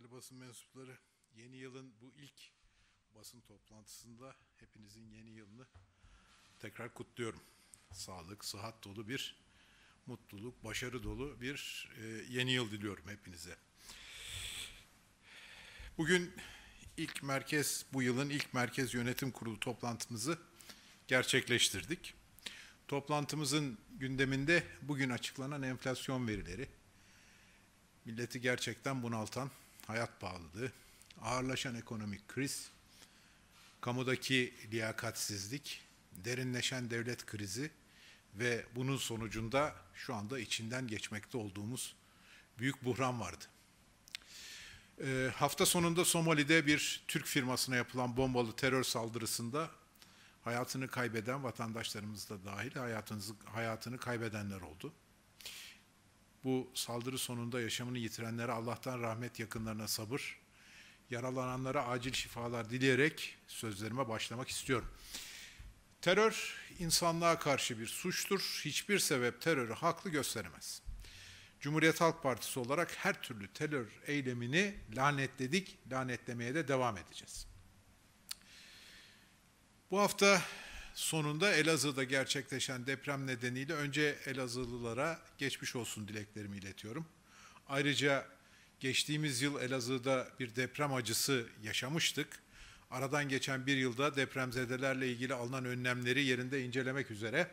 değerli basın mensupları. Yeni yılın bu ilk basın toplantısında hepinizin yeni yılını tekrar kutluyorum. Sağlık, sıhhat dolu bir mutluluk, başarı dolu bir e, yeni yıl diliyorum hepinize. Bugün ilk merkez, bu yılın ilk merkez yönetim kurulu toplantımızı gerçekleştirdik. Toplantımızın gündeminde bugün açıklanan enflasyon verileri, milleti gerçekten bunaltan hayat pahalılığı, ağırlaşan ekonomik kriz, kamudaki liyakatsizlik, derinleşen devlet krizi ve bunun sonucunda şu anda içinden geçmekte olduğumuz büyük buhran vardı. E, hafta sonunda Somali'de bir Türk firmasına yapılan bombalı terör saldırısında hayatını kaybeden vatandaşlarımız da dahil hayatını kaybedenler oldu. Bu saldırı sonunda yaşamını yitirenlere Allah'tan rahmet yakınlarına sabır, yaralananlara acil şifalar dileyerek sözlerime başlamak istiyorum. Terör insanlığa karşı bir suçtur. Hiçbir sebep terörü haklı gösteremez. Cumhuriyet Halk Partisi olarak her türlü terör eylemini lanetledik, lanetlemeye de devam edeceğiz. Bu hafta Sonunda Elazığ'da gerçekleşen deprem nedeniyle önce Elazığlılara geçmiş olsun dileklerimi iletiyorum. Ayrıca geçtiğimiz yıl Elazığ'da bir deprem acısı yaşamıştık. Aradan geçen bir yılda depremzedelerle ilgili alınan önlemleri yerinde incelemek üzere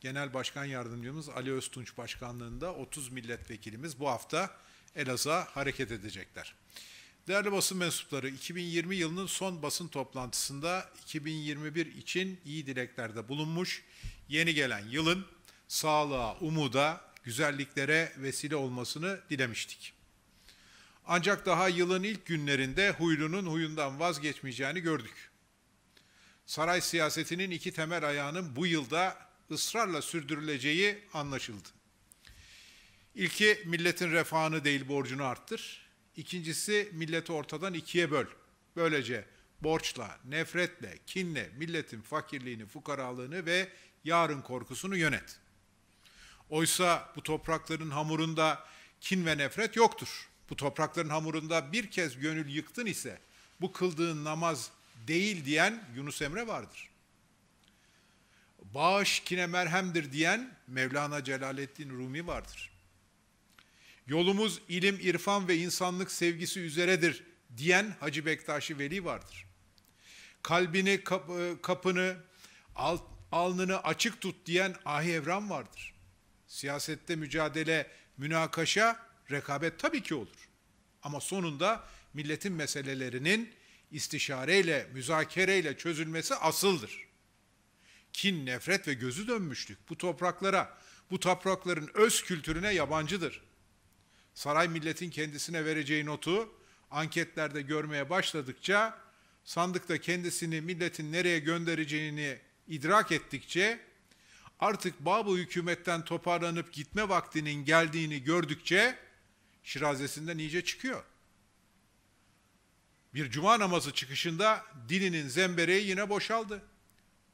Genel Başkan Yardımcımız Ali Öztunç Başkanlığı'nda 30 milletvekilimiz bu hafta Elazığ'a hareket edecekler. Değerli basın mensupları, 2020 yılının son basın toplantısında 2021 için iyi dileklerde bulunmuş, yeni gelen yılın sağlığa, umuda, güzelliklere vesile olmasını dilemiştik. Ancak daha yılın ilk günlerinde huylunun huyundan vazgeçmeyeceğini gördük. Saray siyasetinin iki temel ayağının bu yılda ısrarla sürdürüleceği anlaşıldı. İlki milletin refahını değil borcunu arttır. İkincisi milleti ortadan ikiye böl. Böylece borçla, nefretle, kinle milletin fakirliğini, fukaralığını ve yarın korkusunu yönet. Oysa bu toprakların hamurunda kin ve nefret yoktur. Bu toprakların hamurunda bir kez gönül yıktın ise bu kıldığın namaz değil diyen Yunus Emre vardır. Bağış kine merhemdir diyen Mevlana Celaleddin Rumi vardır. Yolumuz ilim, irfan ve insanlık sevgisi üzeredir diyen Hacı Bektaşi Veli vardır. Kalbini, e, kapını, alnını açık tut diyen Ahi Evran vardır. Siyasette mücadele, münakaşa, rekabet tabii ki olur. Ama sonunda milletin meselelerinin istişareyle, müzakereyle çözülmesi asıldır. Kin, nefret ve gözü dönmüşlük bu topraklara, bu toprakların öz kültürüne yabancıdır.'' saray milletin kendisine vereceği notu anketlerde görmeye başladıkça sandıkta kendisini milletin nereye göndereceğini idrak ettikçe artık Babu hükümetten toparlanıp gitme vaktinin geldiğini gördükçe şirazesinden iyice çıkıyor. Bir cuma namazı çıkışında dilinin zembereği yine boşaldı.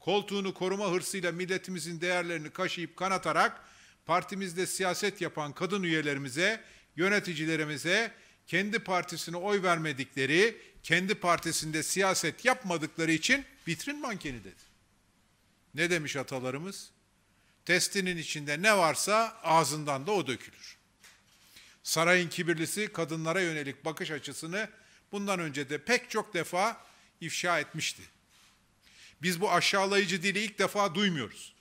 Koltuğunu koruma hırsıyla milletimizin değerlerini kaşıyıp kanatarak partimizde siyaset yapan kadın üyelerimize yöneticilerimize kendi partisine oy vermedikleri, kendi partisinde siyaset yapmadıkları için vitrin mankeni dedi. Ne demiş atalarımız? Testinin içinde ne varsa ağzından da o dökülür. Sarayın kibirlisi kadınlara yönelik bakış açısını bundan önce de pek çok defa ifşa etmişti. Biz bu aşağılayıcı dili ilk defa duymuyoruz.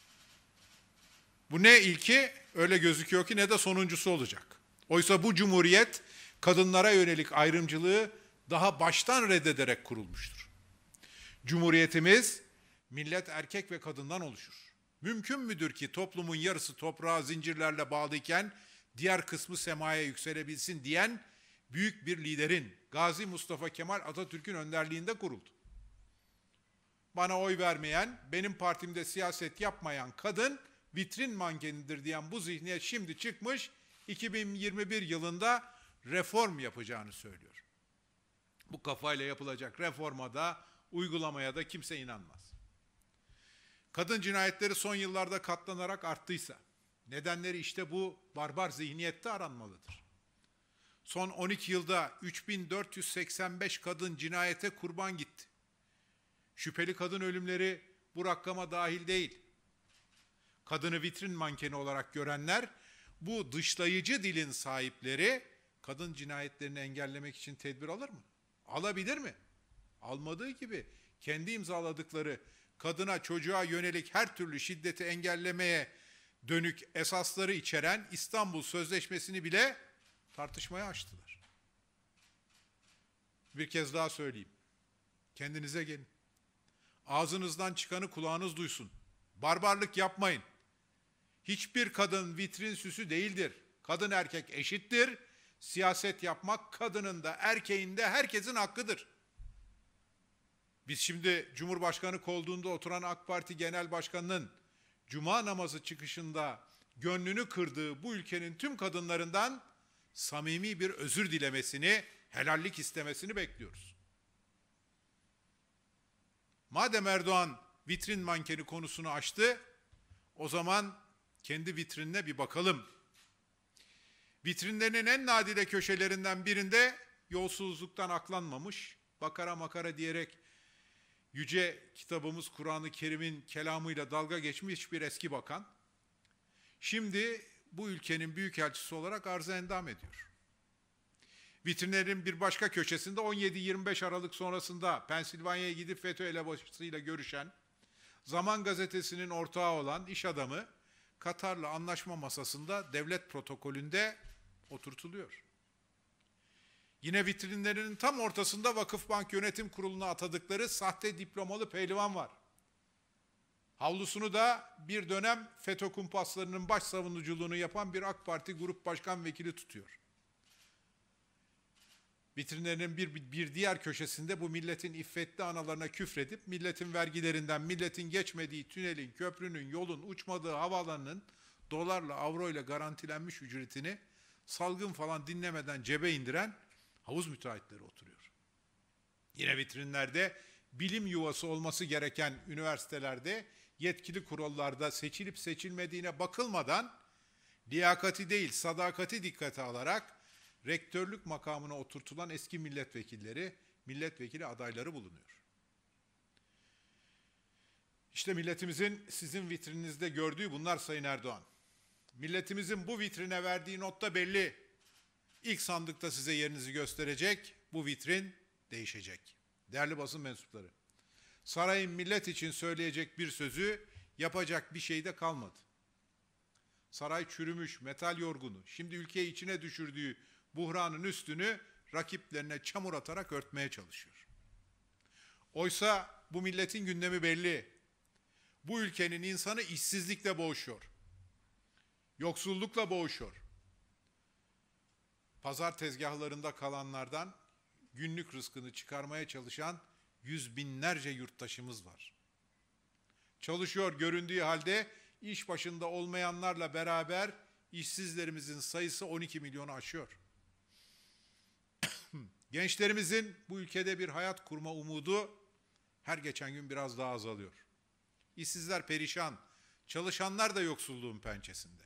Bu ne ilki öyle gözüküyor ki ne de sonuncusu olacak. Oysa bu cumhuriyet kadınlara yönelik ayrımcılığı daha baştan reddederek kurulmuştur. Cumhuriyetimiz millet erkek ve kadından oluşur. Mümkün müdür ki toplumun yarısı toprağa zincirlerle bağlıyken diğer kısmı semaya yükselebilsin diyen büyük bir liderin Gazi Mustafa Kemal Atatürk'ün önderliğinde kuruldu. Bana oy vermeyen, benim partimde siyaset yapmayan kadın vitrin mankenidir diyen bu zihniyet şimdi çıkmış 2021 yılında reform yapacağını söylüyor. Bu kafayla yapılacak reforma da uygulamaya da kimse inanmaz. Kadın cinayetleri son yıllarda katlanarak arttıysa, nedenleri işte bu barbar zihniyette aranmalıdır. Son 12 yılda 3485 kadın cinayete kurban gitti. Şüpheli kadın ölümleri bu rakama dahil değil. Kadını vitrin mankeni olarak görenler bu dışlayıcı dilin sahipleri kadın cinayetlerini engellemek için tedbir alır mı? Alabilir mi? Almadığı gibi kendi imzaladıkları kadına çocuğa yönelik her türlü şiddeti engellemeye dönük esasları içeren İstanbul Sözleşmesi'ni bile tartışmaya açtılar. Bir kez daha söyleyeyim. Kendinize gelin. Ağzınızdan çıkanı kulağınız duysun. Barbarlık yapmayın. Hiçbir kadın vitrin süsü değildir. Kadın erkek eşittir. Siyaset yapmak kadının da erkeğin de herkesin hakkıdır. Biz şimdi Cumhurbaşkanı kolduğunda oturan AK Parti Genel Başkanı'nın cuma namazı çıkışında gönlünü kırdığı bu ülkenin tüm kadınlarından samimi bir özür dilemesini, helallik istemesini bekliyoruz. Madem Erdoğan vitrin mankeni konusunu açtı, o zaman kendi vitrinine bir bakalım. Vitrinlerinin en nadide köşelerinden birinde yolsuzluktan aklanmamış, bakara makara diyerek yüce kitabımız Kur'an-ı Kerim'in kelamıyla dalga geçmiş bir eski bakan, şimdi bu ülkenin büyükelçisi olarak arz endam ediyor. Vitrinlerin bir başka köşesinde 17-25 Aralık sonrasında Pensilvanya'ya gidip FETÖ elebaşısıyla görüşen, Zaman Gazetesi'nin ortağı olan iş adamı, Katar'la anlaşma masasında devlet protokolünde oturtuluyor. Yine vitrinlerinin tam ortasında Vakıfbank Yönetim Kurulu'na atadıkları sahte diplomalı pehlivan var. Havlusunu da bir dönem FETÖ kumpaslarının baş savunuculuğunu yapan bir AK Parti Grup Başkan Vekili tutuyor vitrinlerinin bir, bir diğer köşesinde bu milletin iffetli analarına küfredip milletin vergilerinden, milletin geçmediği tünelin, köprünün, yolun, uçmadığı havaalanının dolarla, avroyla garantilenmiş ücretini salgın falan dinlemeden cebe indiren havuz müteahhitleri oturuyor. Yine vitrinlerde bilim yuvası olması gereken üniversitelerde yetkili kurallarda seçilip seçilmediğine bakılmadan liyakati değil sadakati dikkate alarak rektörlük makamına oturtulan eski milletvekilleri, milletvekili adayları bulunuyor. İşte milletimizin sizin vitrininizde gördüğü bunlar Sayın Erdoğan. Milletimizin bu vitrine verdiği notta belli. İlk sandıkta size yerinizi gösterecek, bu vitrin değişecek. Değerli basın mensupları, sarayın millet için söyleyecek bir sözü, yapacak bir şey de kalmadı. Saray çürümüş, metal yorgunu, şimdi ülkeyi içine düşürdüğü buhranın üstünü rakiplerine çamur atarak örtmeye çalışıyor. Oysa bu milletin gündemi belli. Bu ülkenin insanı işsizlikle boğuşuyor. Yoksullukla boğuşuyor. Pazar tezgahlarında kalanlardan günlük rızkını çıkarmaya çalışan yüz binlerce yurttaşımız var. Çalışıyor göründüğü halde iş başında olmayanlarla beraber işsizlerimizin sayısı 12 milyonu aşıyor. Gençlerimizin bu ülkede bir hayat kurma umudu her geçen gün biraz daha azalıyor. İşsizler perişan, çalışanlar da yoksulluğun pençesinde.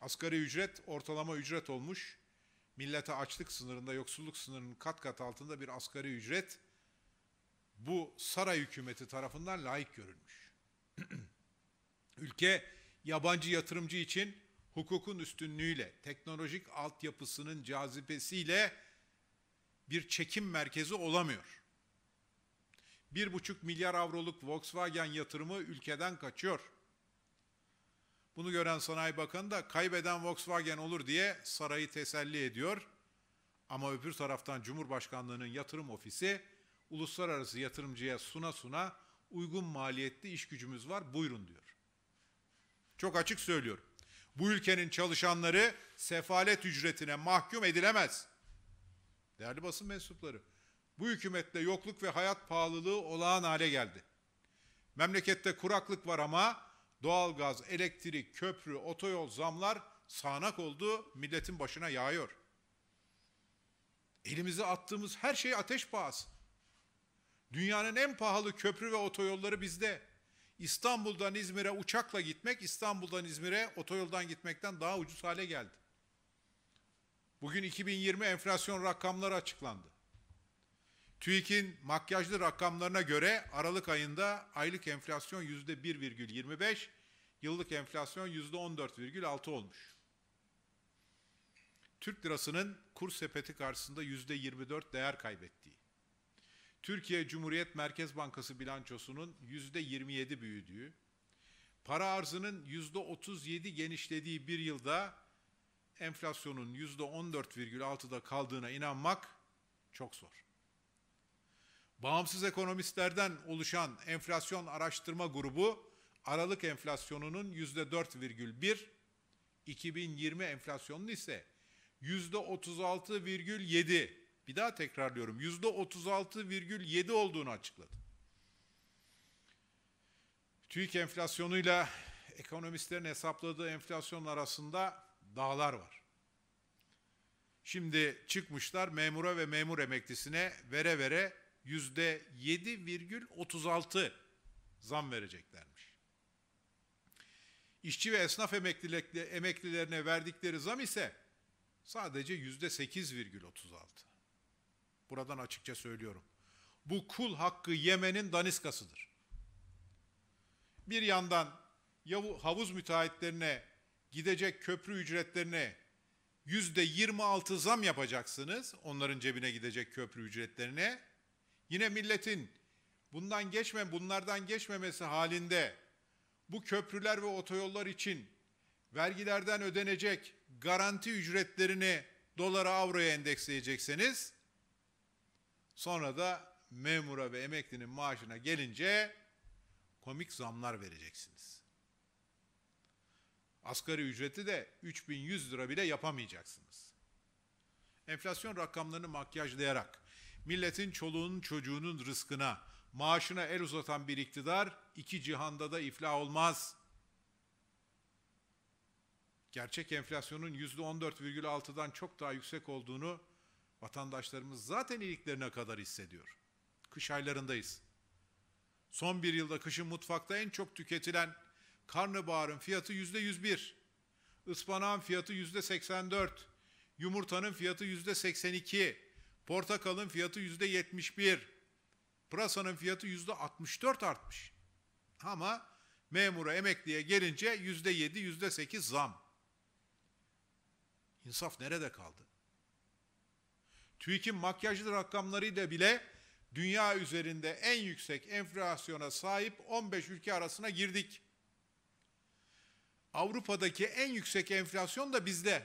Asgari ücret ortalama ücret olmuş. Millete açlık sınırında, yoksulluk sınırının kat kat altında bir asgari ücret bu saray hükümeti tarafından layık görülmüş. Ülke yabancı yatırımcı için hukukun üstünlüğüyle, teknolojik altyapısının cazibesiyle bir çekim merkezi olamıyor. 1,5 milyar avroluk Volkswagen yatırımı ülkeden kaçıyor. Bunu gören Sanayi Bakanı da kaybeden Volkswagen olur diye sarayı teselli ediyor. Ama öbür taraftan Cumhurbaşkanlığı'nın yatırım ofisi uluslararası yatırımcıya suna suna uygun maliyetli iş gücümüz var buyurun diyor. Çok açık söylüyorum. Bu ülkenin çalışanları sefalet ücretine mahkum edilemez. Değerli basın mensupları, bu hükümetle yokluk ve hayat pahalılığı olağan hale geldi. Memlekette kuraklık var ama doğalgaz, elektrik, köprü, otoyol, zamlar sağanak oldu, milletin başına yağıyor. Elimize attığımız her şey ateş pahası. Dünyanın en pahalı köprü ve otoyolları bizde. İstanbul'dan İzmir'e uçakla gitmek, İstanbul'dan İzmir'e otoyoldan gitmekten daha ucuz hale geldi. Bugün 2020 enflasyon rakamları açıklandı. TÜİK'in makyajlı rakamlarına göre Aralık ayında aylık enflasyon %1,25, yıllık enflasyon %14,6 olmuş. Türk lirasının kur sepeti karşısında %24 değer kaybettiği, Türkiye Cumhuriyet Merkez Bankası bilançosunun yüzde 27 büyüdüğü, para arzının yüzde 37 genişlediği bir yılda enflasyonun yüzde 14,6'da kaldığına inanmak çok zor. Bağımsız ekonomistlerden oluşan enflasyon araştırma grubu Aralık enflasyonunun yüzde 4,1, 2020 enflasyonunu ise yüzde 36,7 bir daha tekrarlıyorum yüzde 36,7 olduğunu açıkladı. TÜİK enflasyonuyla ekonomistlerin hesapladığı enflasyon arasında dağlar var. Şimdi çıkmışlar memura ve memur emeklisine vere vere yüzde 7,36 zam vereceklermiş. İşçi ve esnaf emeklilerine verdikleri zam ise sadece yüzde sekiz virgül 8,36. Buradan açıkça söylüyorum. Bu kul hakkı yemenin daniskasıdır. Bir yandan havuz müteahhitlerine gidecek köprü ücretlerine yüzde 26 zam yapacaksınız. Onların cebine gidecek köprü ücretlerine. Yine milletin bundan geçme, bunlardan geçmemesi halinde bu köprüler ve otoyollar için vergilerden ödenecek garanti ücretlerini dolara avroya endeksleyecekseniz Sonra da memura ve emeklinin maaşına gelince komik zamlar vereceksiniz. Asgari ücreti de 3100 lira bile yapamayacaksınız. Enflasyon rakamlarını makyajlayarak milletin çoluğunun çocuğunun rızkına, maaşına el uzatan bir iktidar iki cihanda da iflah olmaz. Gerçek enflasyonun %14,6'dan çok daha yüksek olduğunu Vatandaşlarımız zaten iliklerine kadar hissediyor. Kış aylarındayız. Son bir yılda kışın mutfakta en çok tüketilen karnabaharın fiyatı yüzde yüz bir, Ispanağın fiyatı yüzde seksen dört, Yumurtanın fiyatı yüzde seksen iki, Portakalın fiyatı yüzde yetmiş bir, Pırasanın fiyatı yüzde altmış dört artmış. Ama memura emekliye gelince yüzde yedi, yüzde sekiz zam. İnsaf nerede kaldı? TÜİK'in makyajlı rakamlarıyla bile dünya üzerinde en yüksek enflasyona sahip 15 ülke arasına girdik. Avrupa'daki en yüksek enflasyon da bizde.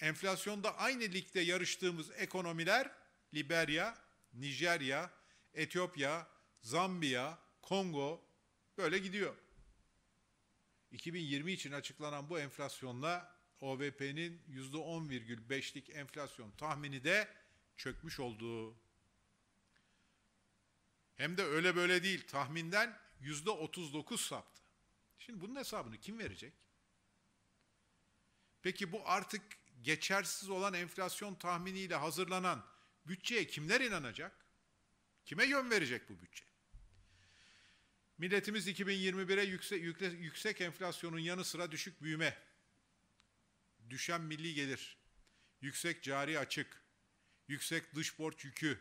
Enflasyonda aynı ligde yarıştığımız ekonomiler Liberya, Nijerya, Etiyopya, Zambiya, Kongo böyle gidiyor. 2020 için açıklanan bu enflasyonla OVP'nin %10,5'lik enflasyon tahmini de çökmüş olduğu. Hem de öyle böyle değil tahminden %39 saptı. Şimdi bunun hesabını kim verecek? Peki bu artık geçersiz olan enflasyon tahminiyle hazırlanan bütçeye kimler inanacak? Kime yön verecek bu bütçe? Milletimiz 2021'e yüksek, yüksek, yüksek enflasyonun yanı sıra düşük büyüme düşen milli gelir, yüksek cari açık, yüksek dış borç yükü,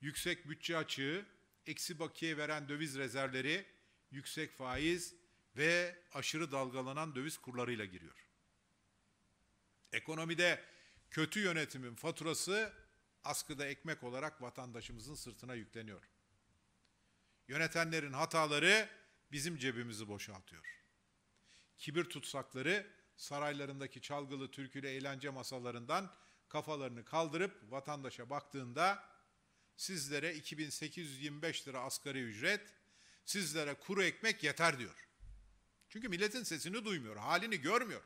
yüksek bütçe açığı, eksi bakiye veren döviz rezervleri, yüksek faiz ve aşırı dalgalanan döviz kurlarıyla giriyor. Ekonomide kötü yönetimin faturası askıda ekmek olarak vatandaşımızın sırtına yükleniyor. Yönetenlerin hataları bizim cebimizi boşaltıyor. Kibir tutsakları saraylarındaki çalgılı türkülü eğlence masalarından kafalarını kaldırıp vatandaşa baktığında sizlere 2825 lira asgari ücret, sizlere kuru ekmek yeter diyor. Çünkü milletin sesini duymuyor, halini görmüyor.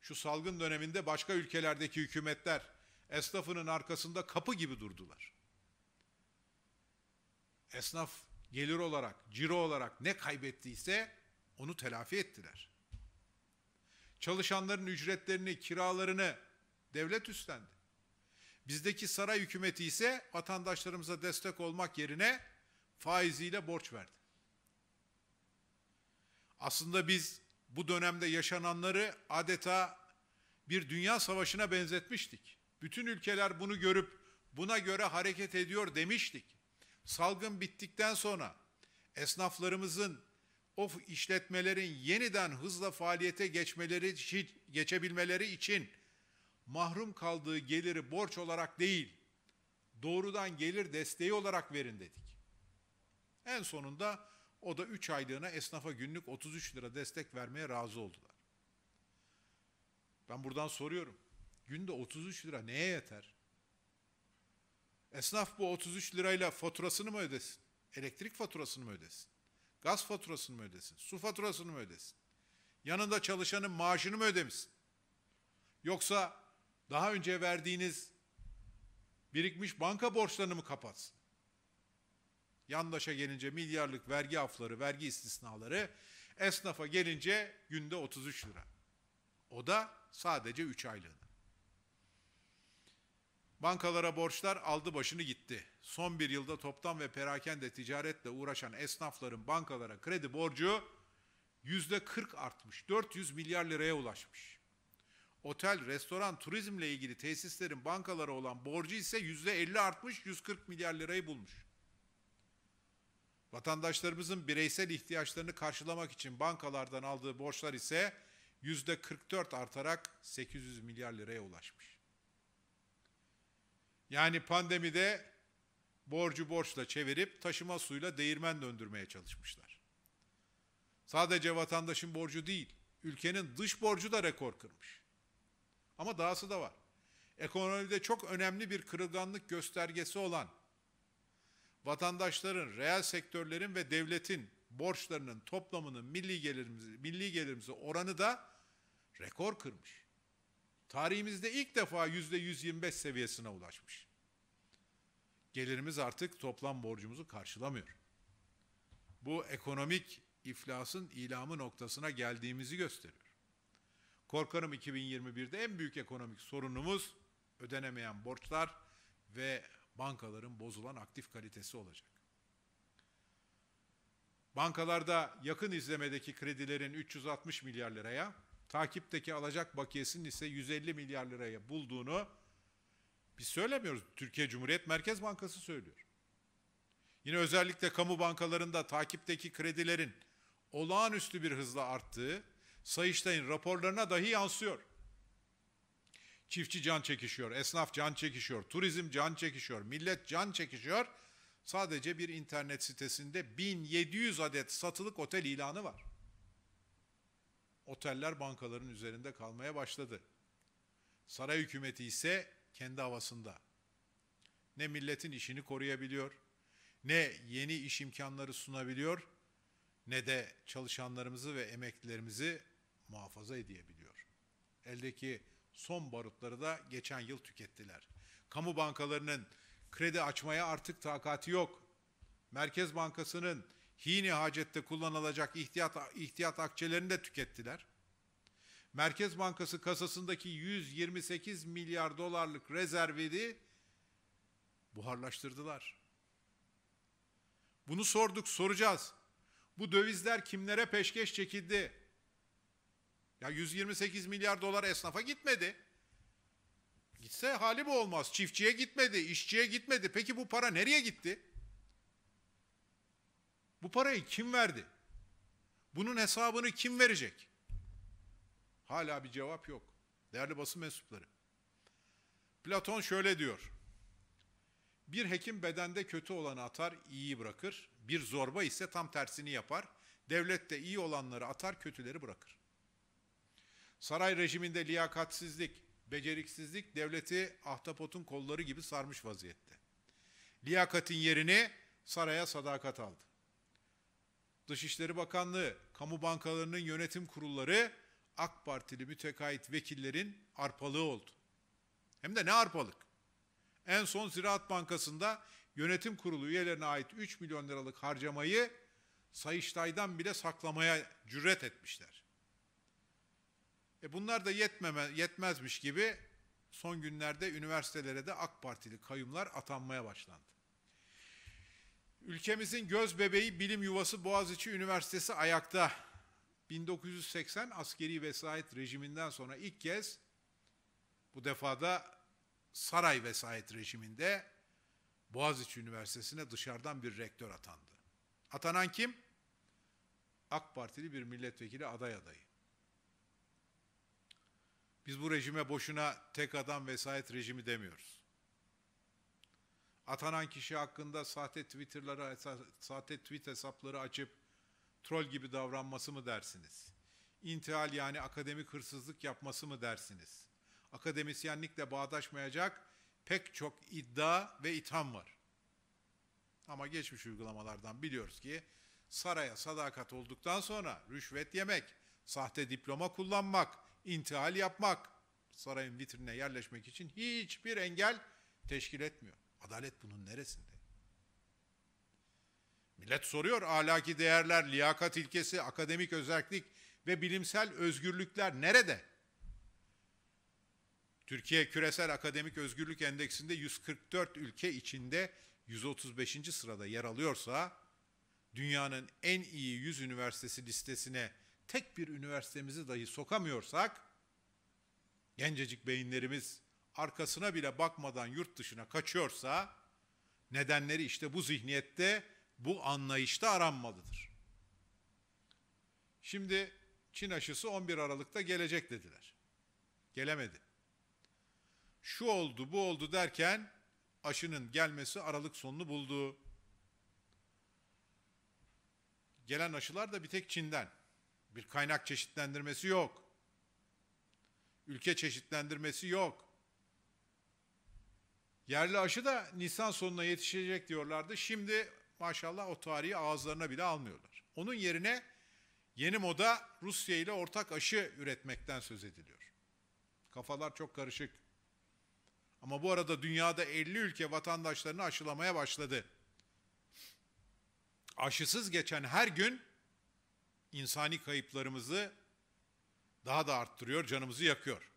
Şu salgın döneminde başka ülkelerdeki hükümetler esnafının arkasında kapı gibi durdular. Esnaf gelir olarak, ciro olarak ne kaybettiyse onu telafi ettiler. Çalışanların ücretlerini, kiralarını devlet üstlendi. Bizdeki saray hükümeti ise vatandaşlarımıza destek olmak yerine faiziyle borç verdi. Aslında biz bu dönemde yaşananları adeta bir dünya savaşına benzetmiştik. Bütün ülkeler bunu görüp buna göre hareket ediyor demiştik. Salgın bittikten sonra esnaflarımızın, o işletmelerin yeniden hızla faaliyete geçmeleri geçebilmeleri için mahrum kaldığı geliri borç olarak değil, doğrudan gelir desteği olarak verin dedik. En sonunda o da 3 aylığına esnafa günlük 33 lira destek vermeye razı oldular. Ben buradan soruyorum. Günde 33 lira neye yeter? Esnaf bu 33 lirayla faturasını mı ödesin? Elektrik faturasını mı ödesin? Gaz faturasını mı ödesin? Su faturasını mı ödesin? Yanında çalışanın maaşını mı ödemişsin? Yoksa daha önce verdiğiniz birikmiş banka borçlarını mı kapatsın? Yandaşa gelince milyarlık vergi afları, vergi istisnaları, esnafa gelince günde 33 lira. O da sadece 3 aylığına. Bankalara borçlar aldı başını gitti. Son bir yılda toptan ve perakende ticaretle uğraşan esnafların bankalara kredi borcu yüzde 40 artmış. 400 milyar liraya ulaşmış. Otel, restoran, turizmle ilgili tesislerin bankalara olan borcu ise yüzde 50 artmış, 140 milyar lirayı bulmuş. Vatandaşlarımızın bireysel ihtiyaçlarını karşılamak için bankalardan aldığı borçlar ise yüzde 44 artarak 800 milyar liraya ulaşmış. Yani pandemide borcu borçla çevirip taşıma suyla değirmen döndürmeye çalışmışlar. Sadece vatandaşın borcu değil, ülkenin dış borcu da rekor kırmış. Ama dahası da var. Ekonomide çok önemli bir kırılganlık göstergesi olan vatandaşların, reel sektörlerin ve devletin borçlarının toplamının milli gelirimizi, milli gelirimize oranı da rekor kırmış. Tarihimizde ilk defa yüzde 125 seviyesine ulaşmış. Gelirimiz artık toplam borcumuzu karşılamıyor. Bu ekonomik iflasın ilamı noktasına geldiğimizi gösteriyor. Korkarım 2021'de en büyük ekonomik sorunumuz ödenemeyen borçlar ve bankaların bozulan aktif kalitesi olacak. Bankalarda yakın izlemedeki kredilerin 360 milyar liraya, takipteki alacak bakiyesinin ise 150 milyar liraya bulduğunu biz söylemiyoruz. Türkiye Cumhuriyet Merkez Bankası söylüyor. Yine özellikle kamu bankalarında takipteki kredilerin olağanüstü bir hızla arttığı Sayıştay'ın raporlarına dahi yansıyor. Çiftçi can çekişiyor, esnaf can çekişiyor, turizm can çekişiyor, millet can çekişiyor. Sadece bir internet sitesinde 1700 adet satılık otel ilanı var oteller bankaların üzerinde kalmaya başladı. Saray hükümeti ise kendi havasında. Ne milletin işini koruyabiliyor, ne yeni iş imkanları sunabiliyor, ne de çalışanlarımızı ve emeklilerimizi muhafaza edebiliyor. Eldeki son barutları da geçen yıl tükettiler. Kamu bankalarının kredi açmaya artık takati yok. Merkez Bankası'nın hini hacette kullanılacak ihtiyat, ihtiyat akçelerini de tükettiler. Merkez Bankası kasasındaki 128 milyar dolarlık rezervini buharlaştırdılar. Bunu sorduk, soracağız. Bu dövizler kimlere peşkeş çekildi? Ya 128 milyar dolar esnafa gitmedi. Gitse hali bu olmaz. Çiftçiye gitmedi, işçiye gitmedi. Peki bu para nereye gitti? Bu parayı kim verdi? Bunun hesabını kim verecek? Hala bir cevap yok. Değerli basın mensupları. Platon şöyle diyor. Bir hekim bedende kötü olanı atar, iyiyi bırakır. Bir zorba ise tam tersini yapar. Devlet de iyi olanları atar, kötüleri bırakır. Saray rejiminde liyakatsizlik, beceriksizlik devleti ahtapotun kolları gibi sarmış vaziyette. Liyakatin yerini saraya sadakat aldı. Dışişleri Bakanlığı, kamu bankalarının yönetim kurulları AK Partili mütekayit vekillerin arpalığı oldu. Hem de ne arpalık. En son Ziraat Bankası'nda yönetim kurulu üyelerine ait 3 milyon liralık harcamayı Sayıştay'dan bile saklamaya cüret etmişler. E bunlar da yetmeme, yetmezmiş gibi son günlerde üniversitelere de AK Partili kayyumlar atanmaya başlandı. Ülkemizin göz bebeği bilim yuvası Boğaziçi Üniversitesi ayakta. 1980 askeri vesayet rejiminden sonra ilk kez bu defada saray vesayet rejiminde Boğaziçi Üniversitesi'ne dışarıdan bir rektör atandı. Atanan kim? AK Partili bir milletvekili aday adayı. Biz bu rejime boşuna tek adam vesayet rejimi demiyoruz. Atanan kişi hakkında sahte Twitter'lara, sahte tweet hesapları açıp troll gibi davranması mı dersiniz? İntihal yani akademik hırsızlık yapması mı dersiniz? Akademisyenlikle bağdaşmayacak pek çok iddia ve itham var. Ama geçmiş uygulamalardan biliyoruz ki saraya sadakat olduktan sonra rüşvet yemek, sahte diploma kullanmak, intihal yapmak sarayın vitrine yerleşmek için hiçbir engel teşkil etmiyor. Adalet bunun neresinde? Millet soruyor ahlaki değerler, liyakat ilkesi, akademik özellik ve bilimsel özgürlükler nerede? Türkiye Küresel Akademik Özgürlük Endeksinde 144 ülke içinde 135. sırada yer alıyorsa dünyanın en iyi 100 üniversitesi listesine tek bir üniversitemizi dahi sokamıyorsak gencecik beyinlerimiz arkasına bile bakmadan yurt dışına kaçıyorsa nedenleri işte bu zihniyette, bu anlayışta aranmalıdır. Şimdi Çin aşısı 11 Aralık'ta gelecek dediler. Gelemedi. Şu oldu, bu oldu derken aşının gelmesi Aralık sonunu buldu. Gelen aşılar da bir tek Çin'den. Bir kaynak çeşitlendirmesi yok. Ülke çeşitlendirmesi yok. Yerli aşı da Nisan sonuna yetişecek diyorlardı. Şimdi maşallah o tarihi ağızlarına bile almıyorlar. Onun yerine yeni moda Rusya ile ortak aşı üretmekten söz ediliyor. Kafalar çok karışık. Ama bu arada dünyada 50 ülke vatandaşlarını aşılamaya başladı. Aşısız geçen her gün insani kayıplarımızı daha da arttırıyor, canımızı yakıyor.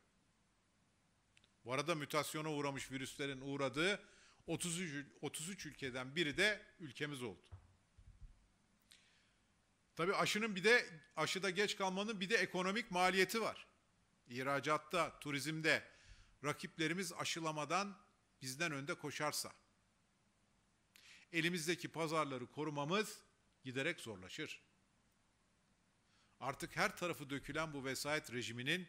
Bu arada mütasyona uğramış virüslerin uğradığı 33, 33 ülkeden biri de ülkemiz oldu. Tabi aşının bir de aşıda geç kalmanın bir de ekonomik maliyeti var. İhracatta, turizmde rakiplerimiz aşılamadan bizden önde koşarsa elimizdeki pazarları korumamız giderek zorlaşır. Artık her tarafı dökülen bu vesayet rejiminin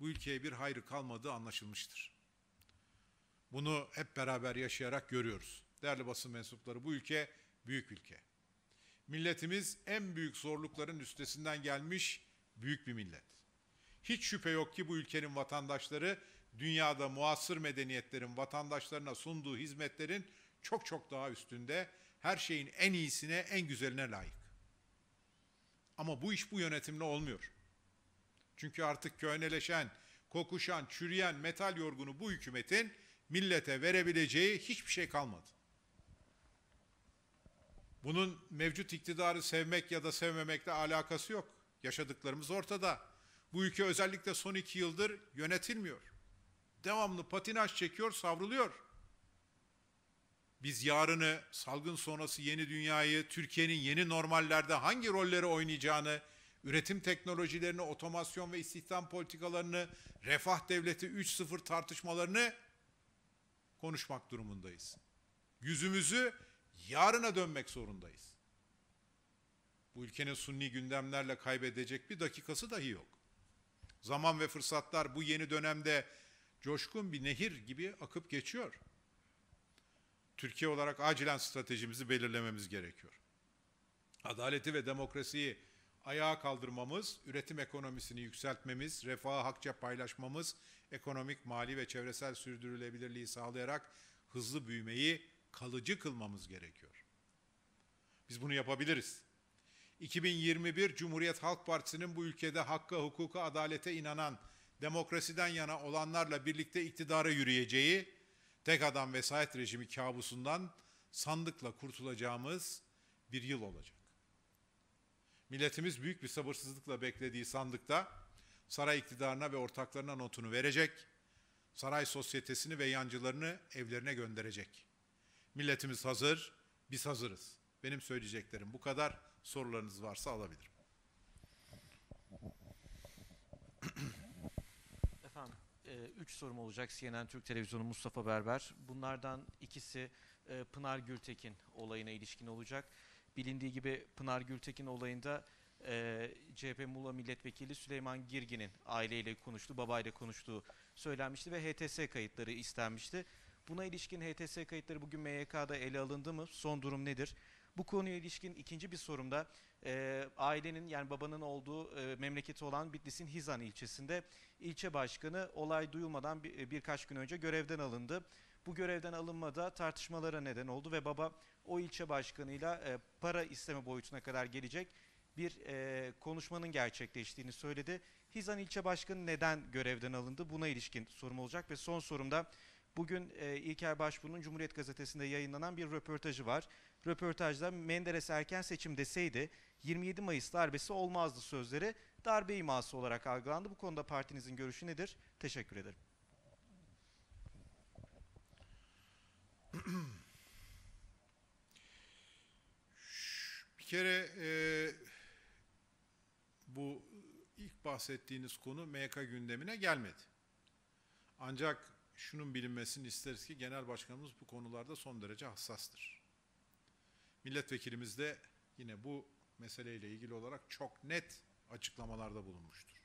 bu ülkeye bir hayrı kalmadığı anlaşılmıştır. Bunu hep beraber yaşayarak görüyoruz. Değerli basın mensupları bu ülke büyük ülke. Milletimiz en büyük zorlukların üstesinden gelmiş büyük bir millet. Hiç şüphe yok ki bu ülkenin vatandaşları dünyada muasır medeniyetlerin vatandaşlarına sunduğu hizmetlerin çok çok daha üstünde her şeyin en iyisine, en güzeline layık. Ama bu iş bu yönetimle olmuyor. Çünkü artık köyneleşen, kokuşan, çürüyen metal yorgunu bu hükümetin millete verebileceği hiçbir şey kalmadı. Bunun mevcut iktidarı sevmek ya da sevmemekle alakası yok. Yaşadıklarımız ortada. Bu ülke özellikle son iki yıldır yönetilmiyor. Devamlı patinaj çekiyor, savruluyor. Biz yarını, salgın sonrası yeni dünyayı, Türkiye'nin yeni normallerde hangi rolleri oynayacağını, üretim teknolojilerini, otomasyon ve istihdam politikalarını, refah devleti 3.0 tartışmalarını konuşmak durumundayız. Yüzümüzü yarına dönmek zorundayız. Bu ülkenin sunni gündemlerle kaybedecek bir dakikası dahi yok. Zaman ve fırsatlar bu yeni dönemde coşkun bir nehir gibi akıp geçiyor. Türkiye olarak acilen stratejimizi belirlememiz gerekiyor. Adaleti ve demokrasiyi ayağa kaldırmamız, üretim ekonomisini yükseltmemiz, refahı hakça paylaşmamız, ekonomik, mali ve çevresel sürdürülebilirliği sağlayarak hızlı büyümeyi kalıcı kılmamız gerekiyor. Biz bunu yapabiliriz. 2021 Cumhuriyet Halk Partisi'nin bu ülkede hakka, hukuka, adalete inanan, demokrasiden yana olanlarla birlikte iktidara yürüyeceği, tek adam vesayet rejimi kabusundan sandıkla kurtulacağımız bir yıl olacak. Milletimiz büyük bir sabırsızlıkla beklediği sandıkta saray iktidarına ve ortaklarına notunu verecek, saray sosyetesini ve yancılarını evlerine gönderecek. Milletimiz hazır, biz hazırız. Benim söyleyeceklerim bu kadar. Sorularınız varsa alabilirim. Efendim, e, üç sorum olacak CNN Türk Televizyonu Mustafa Berber. Bunlardan ikisi e, Pınar Gültekin olayına ilişkin olacak. Bilindiği gibi Pınar Gültekin olayında e, ee, CHP Muğla Milletvekili Süleyman Girgin'in aileyle konuştuğu, babayla konuştuğu söylenmişti ve HTS kayıtları istenmişti. Buna ilişkin HTS kayıtları bugün MYK'da ele alındı mı? Son durum nedir? Bu konuya ilişkin ikinci bir sorumda e, ailenin yani babanın olduğu e, memleketi olan Bitlis'in Hizan ilçesinde ilçe başkanı olay duyulmadan bir, e, birkaç gün önce görevden alındı. Bu görevden alınma da tartışmalara neden oldu ve baba o ilçe başkanıyla e, para isteme boyutuna kadar gelecek bir e, konuşmanın gerçekleştiğini söyledi. Hizan ilçe başkanı neden görevden alındı? Buna ilişkin sorum olacak ve son sorumda bugün e, İlker Başbuğ'un Cumhuriyet Gazetesi'nde yayınlanan bir röportajı var. Röportajda Menderes erken seçim deseydi 27 Mayıs darbesi olmazdı sözleri darbe iması olarak algılandı. Bu konuda partinizin görüşü nedir? Teşekkür ederim. bir kere e, bu ilk bahsettiğiniz konu MK gündemine gelmedi. Ancak şunun bilinmesini isteriz ki genel başkanımız bu konularda son derece hassastır. Milletvekilimiz de yine bu meseleyle ilgili olarak çok net açıklamalarda bulunmuştur.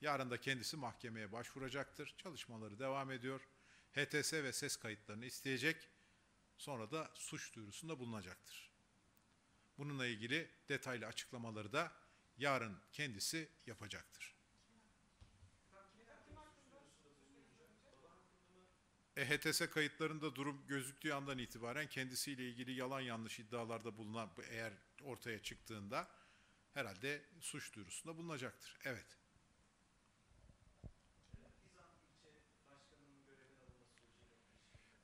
Yarın da kendisi mahkemeye başvuracaktır. Çalışmaları devam ediyor. HTS ve ses kayıtlarını isteyecek. Sonra da suç duyurusunda bulunacaktır. Bununla ilgili detaylı açıklamaları da yarın kendisi yapacaktır. EHTS kayıtlarında durum gözüktüğü andan itibaren kendisiyle ilgili yalan yanlış iddialarda bulunan eğer ortaya çıktığında herhalde suç duyurusunda bulunacaktır. Evet.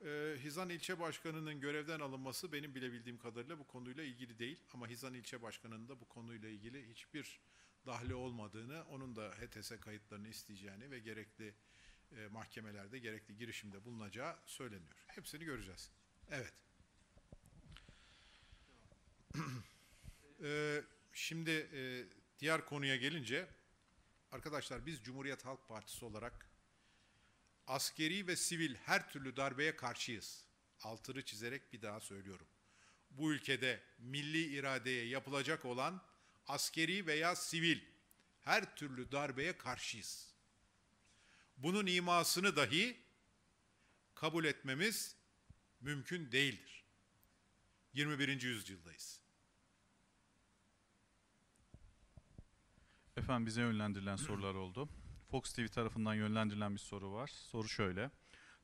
E, Hizan ilçe başkanının görevden alınması benim bilebildiğim kadarıyla bu konuyla ilgili değil. Ama Hizan ilçe başkanının da bu konuyla ilgili hiçbir dahli olmadığını, onun da HTS kayıtlarını isteyeceğini ve gerekli e, mahkemelerde gerekli girişimde bulunacağı söyleniyor. Hepsini göreceğiz. Evet. e, şimdi e, diğer konuya gelince arkadaşlar biz Cumhuriyet Halk Partisi olarak askeri ve sivil her türlü darbeye karşıyız. Altını çizerek bir daha söylüyorum. Bu ülkede milli iradeye yapılacak olan askeri veya sivil her türlü darbeye karşıyız. Bunun imasını dahi kabul etmemiz mümkün değildir. 21. yüzyıldayız. Efendim bize yönlendirilen sorular oldu. Fox TV tarafından yönlendirilen bir soru var. Soru şöyle.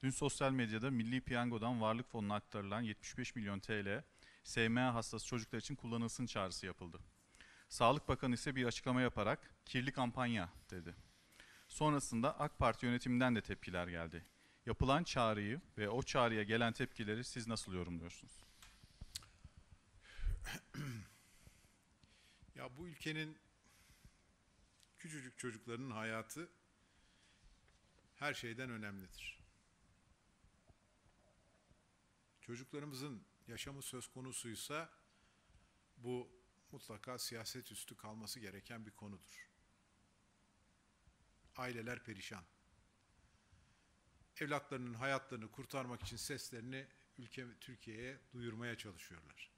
Dün sosyal medyada Milli Piyango'dan Varlık Fonu'na aktarılan 75 milyon TL SMA hastası çocuklar için kullanılsın çağrısı yapıldı. Sağlık Bakanı ise bir açıklama yaparak kirli kampanya dedi. Sonrasında AK Parti yönetiminden de tepkiler geldi. Yapılan çağrıyı ve o çağrıya gelen tepkileri siz nasıl yorumluyorsunuz? Ya bu ülkenin küçücük çocukların hayatı her şeyden önemlidir. Çocuklarımızın yaşamı söz konusuysa bu mutlaka siyaset üstü kalması gereken bir konudur. Aileler perişan. Evlatlarının hayatlarını kurtarmak için seslerini ülke Türkiye'ye duyurmaya çalışıyorlar.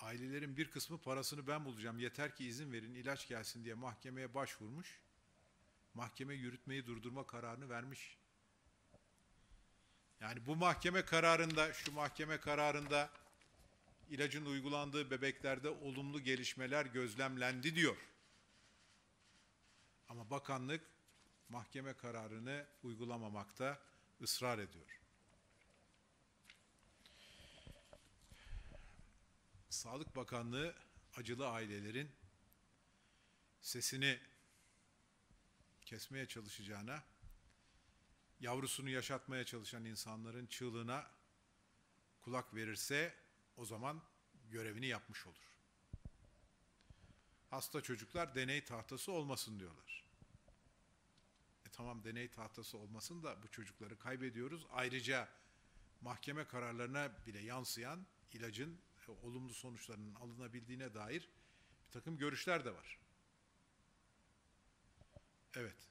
Ailelerin bir kısmı parasını ben bulacağım yeter ki izin verin ilaç gelsin diye mahkemeye başvurmuş. Mahkeme yürütmeyi durdurma kararını vermiş. Yani bu mahkeme kararında, şu mahkeme kararında ilacın uygulandığı bebeklerde olumlu gelişmeler gözlemlendi diyor. Ama bakanlık mahkeme kararını uygulamamakta ısrar ediyor. Sağlık Bakanlığı acılı ailelerin sesini kesmeye çalışacağına, yavrusunu yaşatmaya çalışan insanların çığlığına kulak verirse o zaman görevini yapmış olur. Hasta çocuklar deney tahtası olmasın diyorlar. E tamam deney tahtası olmasın da bu çocukları kaybediyoruz. Ayrıca mahkeme kararlarına bile yansıyan ilacın olumlu sonuçlarının alınabildiğine dair bir takım görüşler de var. Evet.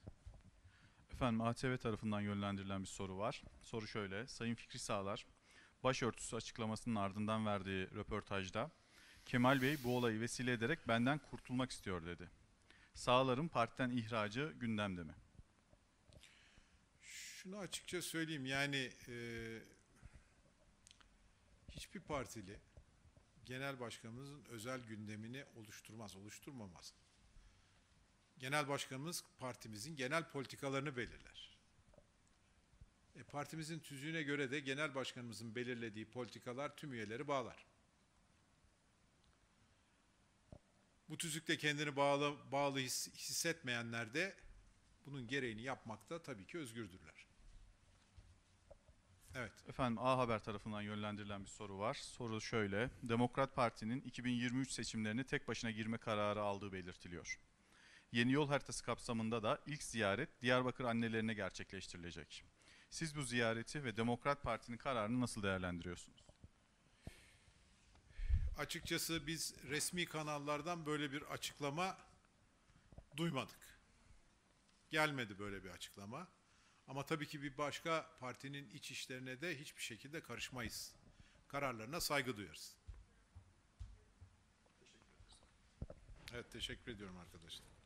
Efendim ATV tarafından yönlendirilen bir soru var. Soru şöyle. Sayın Fikri Sağlar, başörtüsü açıklamasının ardından verdiği röportajda Kemal Bey bu olayı vesile ederek benden kurtulmak istiyor dedi. Sağlar'ın partiden ihracı gündemde mi? Şunu açıkça söyleyeyim yani e, hiçbir partili genel başkanımızın özel gündemini oluşturmaz, oluşturmamaz. Genel başkanımız partimizin genel politikalarını belirler. E, partimizin tüzüğüne göre de genel başkanımızın belirlediği politikalar tüm üyeleri bağlar. Bu tüzükte kendini bağlı, bağlı hissetmeyenler de bunun gereğini yapmakta tabii ki özgürdürler. Evet. Efendim A Haber tarafından yönlendirilen bir soru var. Soru şöyle. Demokrat Parti'nin 2023 seçimlerini tek başına girme kararı aldığı belirtiliyor. Yeni yol haritası kapsamında da ilk ziyaret Diyarbakır annelerine gerçekleştirilecek. Siz bu ziyareti ve Demokrat Parti'nin kararını nasıl değerlendiriyorsunuz? Açıkçası biz resmi kanallardan böyle bir açıklama duymadık. Gelmedi böyle bir açıklama. Ama tabii ki bir başka partinin iç işlerine de hiçbir şekilde karışmayız. Kararlarına saygı duyarız. Evet teşekkür ediyorum arkadaşlar.